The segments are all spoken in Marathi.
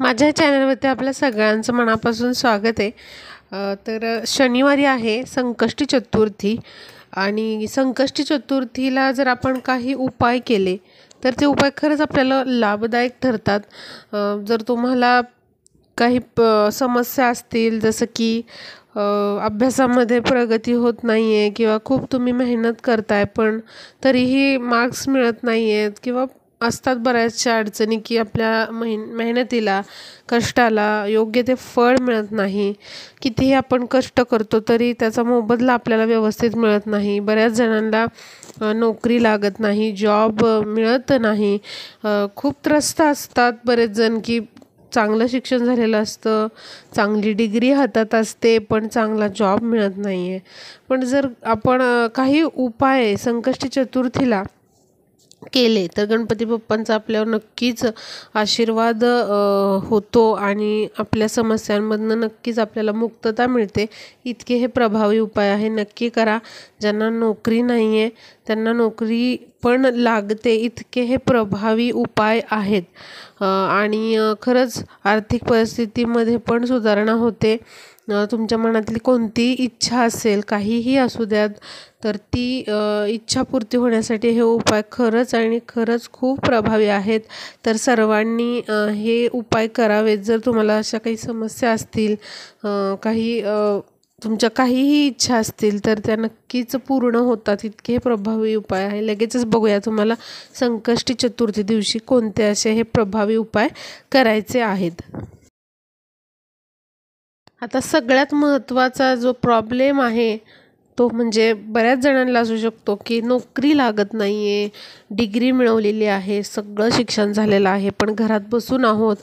माझ्या चॅनलवरती आपल्या सगळ्यांचं मनापासून स्वागत आहे तर शनिवारी आहे संकष्टी चतुर्थी आणि संकष्टी चतुर्थीला जर आपण काही उपाय केले तर ते उपाय खरंच आपल्याला लाभदायक ठरतात जर तुम्हाला काही प समस्या असतील जसं की अभ्यासामध्ये प्रगती होत नाही आहे किंवा खूप तुम्ही मेहनत करताय पण तरीही मार्क्स मिळत नाही आहेत किंवा असतात बऱ्याचशा अडचणी की आपल्या मेहन मेहनतीला कष्टाला योग्य ते फळ मिळत नाही कितीही आपण कष्ट करतो तरी त्याचा मोबदला आपल्याला व्यवस्थित मिळत नाही बऱ्याच जणांना नोकरी लागत नाही जॉब मिळत नाही खूप त्रस्त असतात बरेच जण की चांगलं शिक्षण झालेलं असतं चांगली डिग्री हातात असते पण चांगला जॉब मिळत नाही आहे पण जर आपण काही उपाय संकष्टी चतुर्थीला केले तर गणपती बाप्पांचा आपल्यावर नक्कीच आशीर्वाद होतो आणि आपल्या समस्यांमधनं नक्कीच आपल्याला मुक्तता मिळते इतके हे प्रभावी उपाय आहे नक्की करा ज्यांना नोकरी नाही आहे त्यांना नोकरी पण लागते इतके हे प्रभावी उपाय आहेत आणि खरंच आर्थिक परिस्थितीमध्ये पण सुधारणा होते तुमच्या मनातली कोणती इच्छा असेल काहीही असू द्यात तर ती इच्छापूर्ती होण्यासाठी हे उपाय खरंच आणि खरंच खूप प्रभावी आहेत तर सर्वांनी हे उपाय करावेत जर तुम्हाला अशा काही समस्या असतील काही तुमच्या काहीही इच्छा असतील तर त्या नक्कीच पूर्ण होतात इतके प्रभावी उपाय आहे लगेचच बघूया तुम्हाला संकष्टी चतुर्थी दिवशी कोणते असे हे प्रभावी उपाय करायचे आहेत आता सगळ्यात महत्त्वाचा जो प्रॉब्लेम आहे तो म्हणजे बऱ्याच जणांना असू शकतो की नोकरी लागत नाही आहे डिग्री मिळवलेली आहे सगळं शिक्षण झालेलं आहे पण घरात बसून आहोत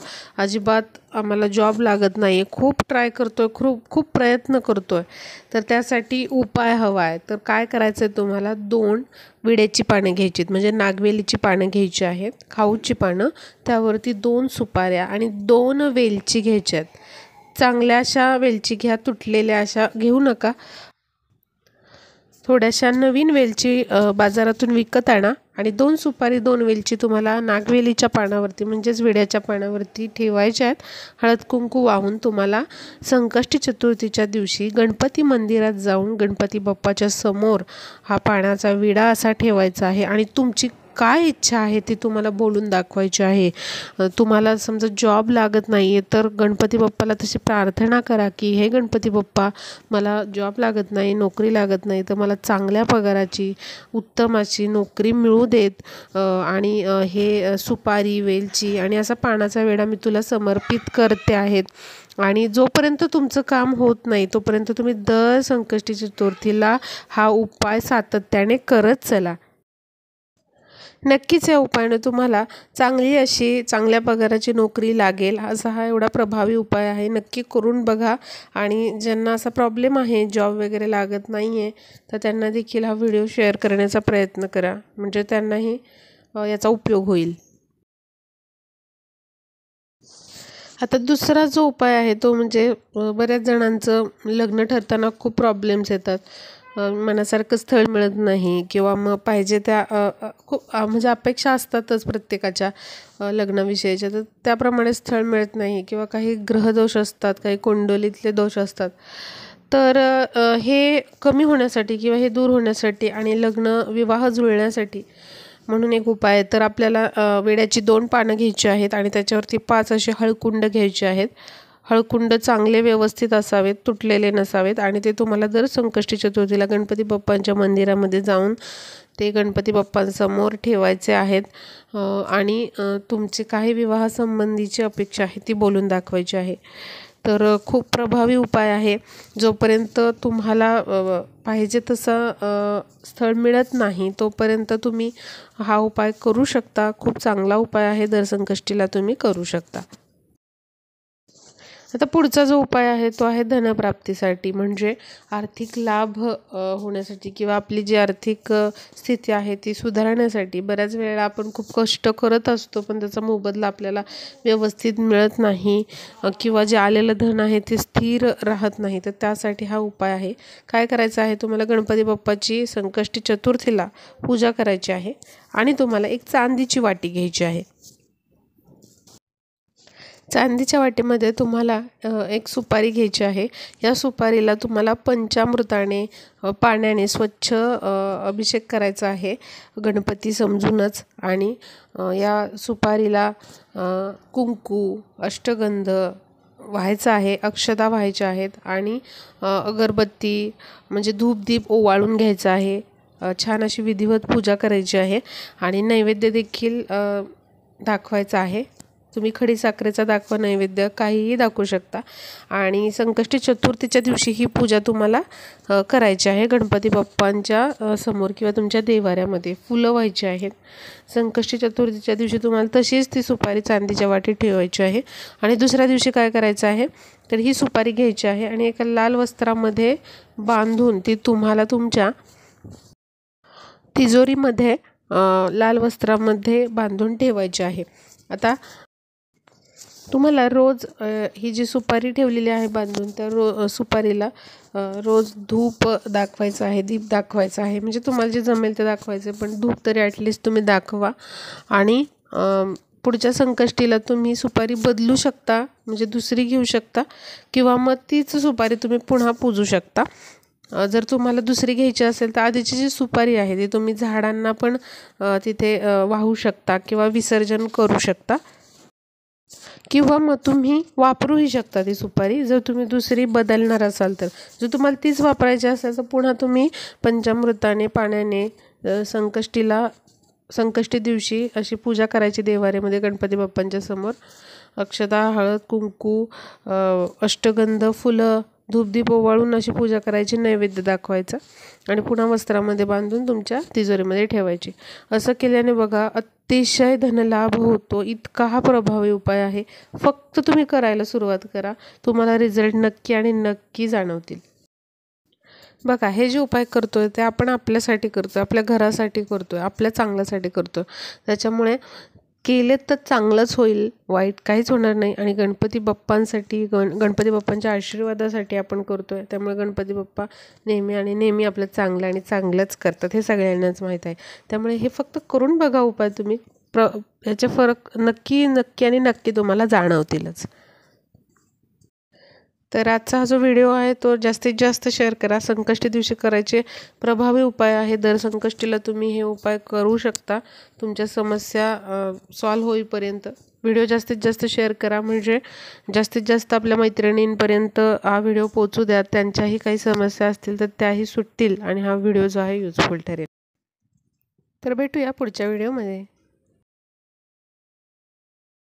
अजिबात आम्हाला जॉब लागत नाही आहे खूप ट्राय करतो आहे खूप खूप प्रयत्न करतो आहे तर त्यासाठी उपाय हवा आहे तर काय करायचं आहे तुम्हाला दोन विड्याची पानं घ्यायची म्हणजे नागवेलीची पानं घ्यायची आहेत खाऊची पानं त्यावरती दोन सुपाऱ्या आणि दोन वेलची घ्यायच्या आहेत चांगल्या अशा वेलची घ्या तुटलेल्या अशा घेऊ नका थोड्याशा नवीन वेलची बाजारातून विकत आणा आणि दोन सुपारी दोन वेलची तुम्हाला नागवेलीच्या पानावरती म्हणजेच विड्याच्या पानावरती ठेवायच्या आहेत हळद कुंकू वाहून तुम्हाला संकष्टी चतुर्थीच्या दिवशी गणपती मंदिरात जाऊन गणपती बाप्पाच्या समोर हा पाण्याचा विडा असा ठेवायचा आहे आणि तुमची काय इच्छा आहे ती तुम्हाला बोलून दाखवायची आहे तुम्हाला समजा जॉब लागत नाही आहे तर गणपती बाप्पाला तशी प्रार्थना करा की हे गणपती बाप्पा मला जॉब लागत नाही नोकरी लागत नाही तर मला चांगल्या पगाराची उत्तम अशी नोकरी मिळू देत आणि हे सुपारी वेलची आणि असा पानाचा वेळा मी तुला समर्पित करते आहेत आणि जोपर्यंत तुमचं काम होत नाही तोपर्यंत तुम्ही दर संकष्टी चतुर्थीला हा उपाय सातत्याने करत चला नक्कीच या उपायानं तुम्हाला चांगली अशी चांगल्या पगाराची नोकरी लागेल असा हा एवढा प्रभावी उपाय आहे नक्की करून बघा आणि ज्यांना असा प्रॉब्लेम आहे जॉब वगैरे लागत नाही आहे तर त्यांना देखील हा व्हिडिओ शेअर करण्याचा प्रयत्न करा म्हणजे त्यांनाही याचा उपयोग होईल आता दुसरा जो उपाय आहे तो म्हणजे बऱ्याच जणांचं लग्न ठरताना खूप प्रॉब्लेम्स येतात मनासारखं स्थळ मिळत नाही किंवा मग पाहिजे त्या खूप म्हणजे अपेक्षा असतातच प्रत्येकाच्या लग्नाविषयीच्या तर त्याप्रमाणे स्थळ मिळत नाही किंवा काही ग्रहदोष असतात काही कुंडलीतले दोष असतात तर हे कमी होण्यासाठी किंवा हे दूर होण्यासाठी आणि लग्न विवाह जुळण्यासाठी म्हणून एक उपाय तर आपल्याला वेड्याची दोन पानं घ्यायची आहेत आणि त्याच्यावरती पाच असे हळकुंड घ्यायचे आहेत हळकुंड चांगले व्यवस्थित असावेत तुटलेले नसावेत आणि ते तुम्हाला दर संकष्टी चतुर्थीला गणपती बाप्पांच्या मंदिरामध्ये जाऊन ते गणपती बाप्पांसमोर ठेवायचे आहेत आणि तुमचे काही विवाहासंबंधीची अपेक्षा आहे ती बोलून दाखवायची आहे तर खूप प्रभावी उपाय आहे जोपर्यंत तुम्हाला पाहिजे तसं स्थळ मिळत नाही तोपर्यंत तुम्ही हा उपाय करू शकता खूप चांगला उपाय आहे दर संकष्टीला तुम्ही करू शकता आता पुढचा जो उपाय आहे तो आहे धनप्राप्तीसाठी म्हणजे आर्थिक लाभ होण्यासाठी किंवा आपली जी आर्थिक स्थिती आहे ती सुधारण्यासाठी बऱ्याच वेळेला आपण खूप कष्ट करत असतो पण त्याचा मोबदला आपल्याला व्यवस्थित मिळत नाही किंवा जे आलेलं धन आहे ते स्थिर राहत नाही तर त्यासाठी हा उपाय आहे काय करायचं आहे तुम्हाला गणपती बाप्पाची संकष्टी चतुर्थीला पूजा करायची आहे आणि तुम्हाला एक चांदीची वाटी घ्यायची आहे चांदीच्या वाटीमध्ये तुम्हाला एक सुपारी घ्यायची आहे या सुपारीला तुम्हाला पंचामृताने पाण्याने स्वच्छ अभिषेक करायचा आहे गणपती समजूनच आणि या सुपारीला कुंकू अष्टगंध व्हायचं आहे अक्षता व्हायच्या आहेत आणि अगरबत्ती म्हणजे धूपदीप ओवाळून घ्यायचं आहे छान अशी विधिवत पूजा करायची आहे आणि नैवेद्य देखील दाखवायचं आहे तुम्ही खडी साखरेचा दाखवा नैवेद्य काहीही दाखवू शकता आणि संकष्टी चतुर्थीच्या दिवशी ही पूजा तुम्हाला करायची आहे गणपती बाप्पांच्या समोर किंवा तुमच्या देवाऱ्यामध्ये फुलं व्हायची आहेत संकष्टी चतुर्थीच्या दिवशी तुम्हाला तशीच ती सुपारी चांदीच्या वाटीत ठेवायची आहे आणि दुसऱ्या दिवशी काय करायचं आहे तर ही सुपारी घ्यायची आहे आणि एका लाल वस्त्रामध्ये बांधून ती तुम्हाला तुमच्या तिजोरीमध्ये लाल वस्त्रामध्ये बांधून ठेवायची आहे आता तुम्हाला रोज ही जी सुपारी ठेवलेली आहे बांधून त्या रो सुपारीला रोज धूप दाखवायचं आहे दीप दाखवायचं आहे म्हणजे तुम्हाला जे जमेल ते दाखवायचं पण धूप तरी ॲटलिस्ट तुम्ही दाखवा आणि पुढच्या संकष्टीला तुम्ही सुपारी बदलू शकता म्हणजे दुसरी घेऊ शकता किंवा मग तीच सुपारी तुम्ही पुन्हा पूजू शकता जर तुम्हाला दुसरी घ्यायची असेल तर आधीची जी सुपारी आहे ती तुम्ही झाडांना पण तिथे वाहू शकता किंवा विसर्जन करू शकता किंवा मग तुम्ही वापरूही शकता ती सुपारी जर तुम्ही दुसरी बदलणार असाल तर जर तुम्हाला तीच वापरायची असेल तर पुन्हा तुम्ही पंचामृताने पाण्याने संकष्टीला संकष्टी दिवशी अशी पूजा करायची देवारेमध्ये गणपती बाप्पांच्या समोर अक्षता हळद कुंकू अष्टगंध फुलं धुपधी ओवाळून अशी पूजा करायची नैवेद्य दाखवायचा आणि पुन्हा वस्त्रामध्ये बांधून तुमच्या तिजोरीमध्ये ठेवायची असं केल्याने बघा अतिशय धनलाभ होतो इतका हा प्रभावी उपाय आहे फक्त तुम्ही करायला सुरुवात करा तुम्हाला रिझल्ट नक्की आणि नक्की जाणवतील बघा हे जे उपाय करतोय ते आपण आपल्यासाठी करतो आपल्या घरासाठी करतो आपल्या चांगल्यासाठी करतो आहे त्याच्यामुळे केले तर चांगलंच होईल वाईट काहीच होणार नाही आणि गणपती बाप्पांसाठी गण गणपती बाप्पांच्या आशीर्वादासाठी आपण करतो आहे त्यामुळे गणपती बाप्पा नेहमी आणि नेहमी आपलं चांगलं आणि चांगलंच करतात हे सगळ्यांनाच माहीत आहे त्यामुळे हे फक्त करून बघा उपाय तुम्ही प्र याचे फरक नक्की नक्की आणि नक्की तुम्हाला जाणवतीलच तर आजचा हा जो व्हिडिओ आहे तो जास्तीत जास्त शेअर करा संकष्टी दिवशी करायचे प्रभावी उपाय आहे दर संकष्टीला तुम्ही हे उपाय करू शकता तुमच्या समस्या सॉल्व होईपर्यंत व्हिडिओ जास्तीत जास्त शेअर करा म्हणजे जास्तीत जास्त आपल्या मैत्रिणींपर्यंत हा व्हिडिओ पोचू द्या त्यांच्याही काही समस्या असतील तर त्याही सुटतील आणि हा व्हिडिओ जो आहे युजफुल ठरेल तर भेटूया पुढच्या व्हिडिओमध्ये